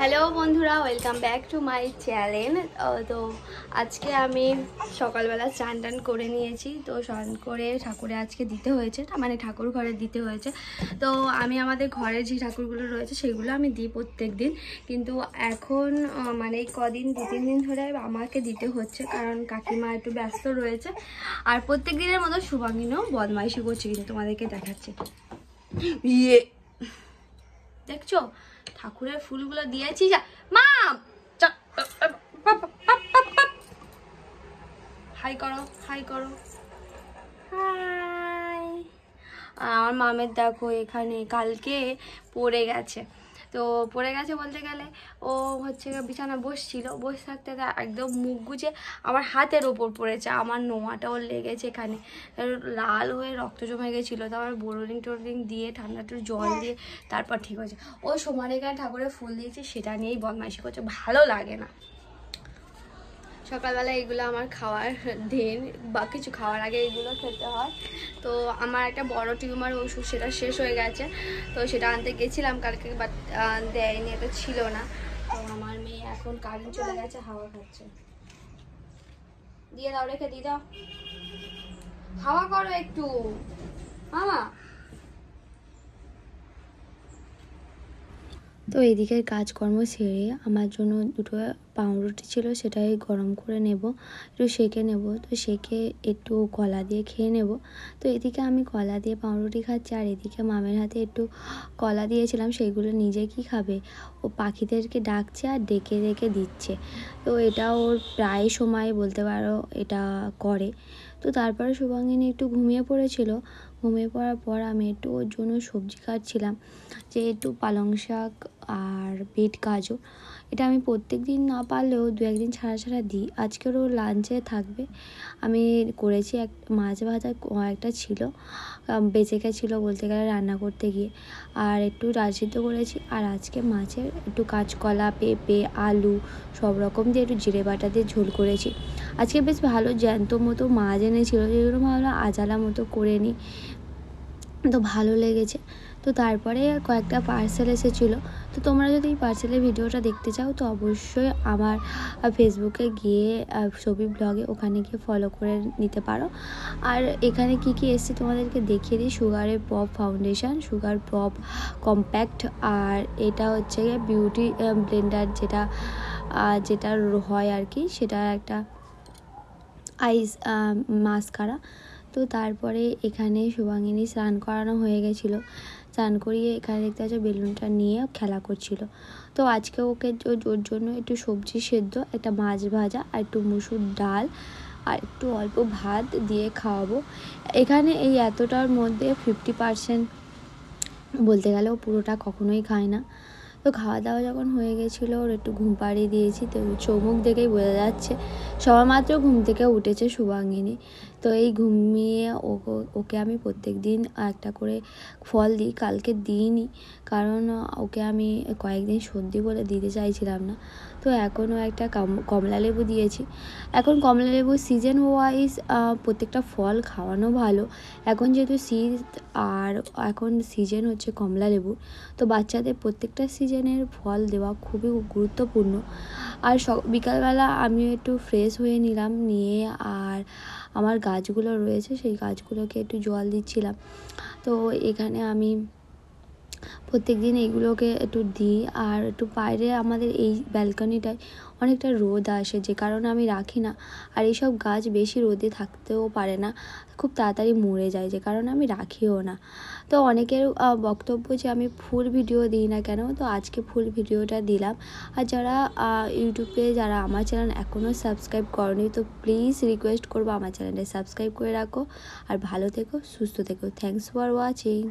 hello বন্ধুরা welcome back to my channel তো আজকে আমি সকালবেলা চান টান করে নিয়েছি তো স্নান করে ঠাকুরে আজকে দিতে হয়েছে মানে ঠাকুর ঘরে দিতে হয়েছে তো আমি আমাদের ঘরে যে ঠাকুরগুলো রয়েছে সেগুলো আমি দিই প্রত্যেক দিন কিন্তু এখন মানে কদিন দু তিন দিন ধরে আমাকে দিতে হচ্ছে কারণ কাকিমা একটু ব্যস্ত রয়েছে আর প্রত্যেক দিনের মতো শুভাঙ্গিনও বদমাইশি করছে কিন্তু তোমাদেরকে দেখাচ্ছে ইয়ে দেখছো ঠাকুরের ফুলগুলো দিয়েছিস মা হাই করো হাই করো আমার মামের দেখো এখানে কালকে পড়ে গেছে তো পড়ে গেছে বলতে গেলে ও হচ্ছে বিছানা বসছিল বসে থাকতে একদম মুখ গুজে আমার হাতের ওপর পড়েছে আমার নোয়াটাও লেগেছে এখানে লাল হয়ে রক্ত জমে গেছিলো তো আমার বোরোরিং টোরিং দিয়ে ঠান্ডা একটু জল দিয়ে তারপর ঠিক হয়েছে ও সোমার এখানে ঠাকুরের ফুল দিয়েছে সেটা নিয়েই বদমাইশি করছে ভালো লাগে না সকালবেলা এগুলো আমার খাওয়ার দিন বা কিছু খাওয়ার আগে এগুলো খেতে হয় তো আমার একটা বড় টিউমার ওষুধ সেটা শেষ হয়ে গেছে তো সেটা আনতে গেছিলাম কালকে বাট দেয়নি এটা ছিল না তো আমার মেয়ে এখন কারেন্ট চলে গেছে হাওয়া খাচ্ছে দিয়ে দাও রেখে দিয়ে দাও খাওয়া করো একটু হ্যাঁ তো এদিকের কাজকর্ম সেরে আমার জন্য দুটো পাউরুটি ছিল সেটাই গরম করে নেব একটু সেঁকে নেব তো সেঁকে একটু কলা দিয়ে খেয়ে নেব তো এদিকে আমি কলা দিয়ে পাউরুটি খাচ্ছি আর এদিকে মামের হাতে একটু কলা দিয়েছিলাম সেইগুলো নিজে কি খাবে ও পাখিদেরকে ডাকছে আর ডেকে ডেকে দিচ্ছে তো এটা ওর প্রায় সময় বলতে পারো এটা করে তো তারপরে শুভাঙ্গিনী একটু ঘুমিয়ে পড়েছিল ঘুমিয়ে পড়ার পর আমি একটু ওর জন্য সবজি কাটছিলাম যে একটু পালং শাক আর বিট গাজর এটা আমি প্রত্যেক দিন না পারলেও দু একদিন ছাড়া ছাড়া দিই আজকেরও লাঞ্চে থাকবে আমি করেছি এক মাছ ভাজা একটা ছিল বেঁচে গেছিলো বলতে গেলে রান্না করতে গিয়ে আর একটু রাজসিদ্ধ করেছি আর আজকে মাছের একটু কাঁচকলা পেঁপে আলু সব রকম দিয়ে একটু জিরে বাটা দিয়ে ঝোল করেছি আজকে বেশ ভালো জ্যান্ত মতো মাছ এনেছিলো যেগুলো ভালো আজালা মতো করে নিই তো ভালো লেগেছে তো তারপরে কয়েকটা পার্সেল এসেছিলো তো তোমরা যদি এই পার্সেলের ভিডিওটা দেখতে চাও তো অবশ্যই আমার ফেসবুকে গিয়ে ছবি ব্লগে ওখানে গিয়ে ফলো করে নিতে পারো আর এখানে কি কি এসছে তোমাদেরকে দেখিয়ে দিই সুগারের pop foundation Sugar pop compact আর এটা হচ্ছে বিউটি ব্লেন্ডার যেটা যেটা হয় আর কি সেটা একটা আইস মাস্কারা তো তারপরে এখানে শুভাঙ্গিনী স্নান করানো হয়ে গেছিলো স্নান করিয়ে এখানে দেখতে পাচ্ছ বেলুনটা নিয়ে খেলা করছিল তো আজকে ওকে ওর জন্য একটু সবজি সেদ্ধ একটা মাছ ভাজা আর একটু মুসুর ডাল আর একটু অল্প ভাত দিয়ে খাওয়াবো এখানে এই এতটার মধ্যে ফিফটি পারসেন্ট বলতে গেলে ও পুরোটা কখনোই খায় না তো খাওয়া দাওয়া যখন হয়ে গেছিলো ওর একটু ঘুম পাড়িয়ে দিয়েছি তো চৌমুখ দেখেই বোঝা যাচ্ছে মাত্র ঘুম থেকে উঠেছে শুভাঙ্গিনী তো এই ঘুমিয়ে ওকে আমি প্রত্যেক দিন একটা করে ফল দিই কালকে দিইনি কারণ ওকে আমি কয়েকদিন সর্দি বলে দিতে চাইছিলাম না তো এখনও একটা কমলা লেবু দিয়েছি এখন কমলা লেবু সিজন ওয়াইজ প্রত্যেকটা ফল খাওয়ানো ভালো এখন যেহেতু শীত আর এখন সিজন হচ্ছে কমলা লেবু তো বাচ্চাদের প্রত্যেকটা সিজনের ফল দেওয়া খুবই গুরুত্বপূর্ণ আর বিকালবেলা আমি একটু ফ্রেশ ফ্রেশ হয়ে নিলাম নিয়ে আর আমার গাছগুলো রয়েছে সেই গাছগুলোকে একটু জল দিচ্ছিলাম তো এখানে আমি প্রত্যেক দিন এইগুলোকে একটু দিই আর একটু বাইরে আমাদের এই ব্যালকনিটায় অনেকটা রোদ আসে যে কারণে আমি রাখি না আর এইসব গাছ বেশি রোদে থাকতেও পারে না খুব তাড়াতাড়ি মরে যায় যে কারণে আমি রাখিও না তো অনেকের বক্তব্য যে আমি ফুল ভিডিও দিই না কেন তো আজকে ফুল ভিডিওটা দিলাম আর যারা ইউটিউবে যারা আমার চ্যানেল এখনও সাবস্ক্রাইব করনি তো প্লিজ রিকোয়েস্ট করবো আমার চ্যানেলটা সাবস্ক্রাইব করে রাখো আর ভালো থেকো সুস্থ থেকো থ্যাংকস ফর ওয়াচিং